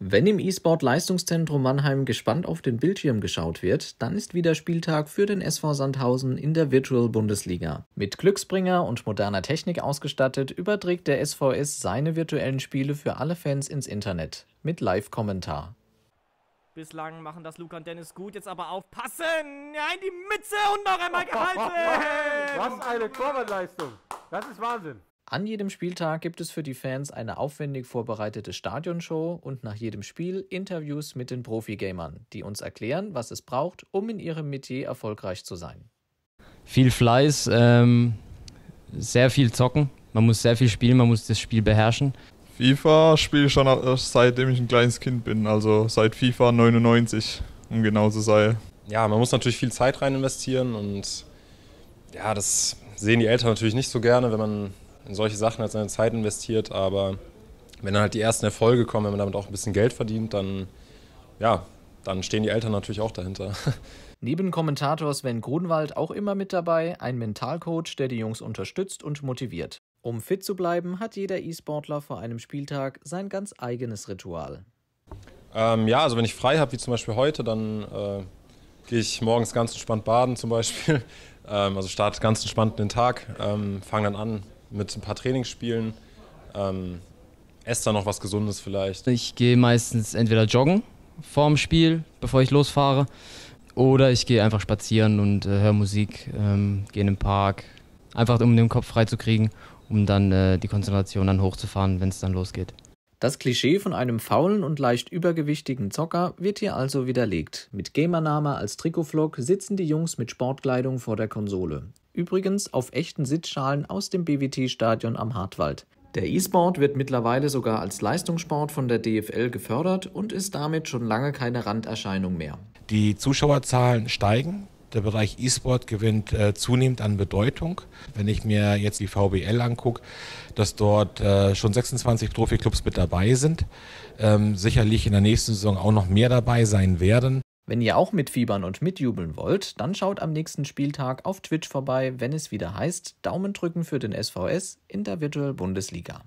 Wenn im E-Sport Leistungszentrum Mannheim gespannt auf den Bildschirm geschaut wird, dann ist wieder Spieltag für den SV Sandhausen in der Virtual Bundesliga. Mit Glücksbringer und moderner Technik ausgestattet, überträgt der SVS seine virtuellen Spiele für alle Fans ins Internet mit Live-Kommentar. Bislang machen das Luca und Dennis gut, jetzt aber aufpassen! Ja, in die Mütze und noch einmal gehalten! Was eine Torwartleistung! Das ist Wahnsinn! An jedem Spieltag gibt es für die Fans eine aufwendig vorbereitete Stadionshow und nach jedem Spiel Interviews mit den Profi-Gamern, die uns erklären, was es braucht, um in ihrem Metier erfolgreich zu sein. Viel Fleiß, ähm, sehr viel zocken. Man muss sehr viel spielen, man muss das Spiel beherrschen. FIFA spiele ich schon seitdem ich ein kleines Kind bin, also seit FIFA 99, um genau zu sein. Ja, man muss natürlich viel Zeit rein investieren und ja, das sehen die Eltern natürlich nicht so gerne, wenn man in solche Sachen halt seine Zeit investiert, aber wenn dann halt die ersten Erfolge kommen, wenn man damit auch ein bisschen Geld verdient, dann ja, dann stehen die Eltern natürlich auch dahinter. Neben Kommentator Sven Grunwald auch immer mit dabei, ein Mentalcoach, der die Jungs unterstützt und motiviert. Um fit zu bleiben, hat jeder E-Sportler vor einem Spieltag sein ganz eigenes Ritual. Ähm, ja, also wenn ich frei habe, wie zum Beispiel heute, dann äh, gehe ich morgens ganz entspannt baden zum Beispiel. Ähm, also starte ganz entspannt den Tag, ähm, fange dann an, mit ein paar Trainingsspielen. Ähm, esst da noch was Gesundes vielleicht. Ich gehe meistens entweder joggen vorm Spiel, bevor ich losfahre, oder ich gehe einfach spazieren und äh, höre Musik, ähm, gehe in den Park, einfach um den Kopf freizukriegen, um dann äh, die Konzentration dann hochzufahren, wenn es dann losgeht. Das Klischee von einem faulen und leicht übergewichtigen Zocker wird hier also widerlegt. Mit Gamername als Trikotflock sitzen die Jungs mit Sportkleidung vor der Konsole. Übrigens auf echten Sitzschalen aus dem BWT-Stadion am Hartwald. Der E-Sport wird mittlerweile sogar als Leistungssport von der DFL gefördert und ist damit schon lange keine Randerscheinung mehr. Die Zuschauerzahlen steigen. Der Bereich E-Sport gewinnt äh, zunehmend an Bedeutung. Wenn ich mir jetzt die VBL angucke, dass dort äh, schon 26 Profiklubs mit dabei sind, ähm, sicherlich in der nächsten Saison auch noch mehr dabei sein werden. Wenn ihr auch mitfiebern und mitjubeln wollt, dann schaut am nächsten Spieltag auf Twitch vorbei, wenn es wieder heißt Daumen drücken für den SVS in der Virtual Bundesliga.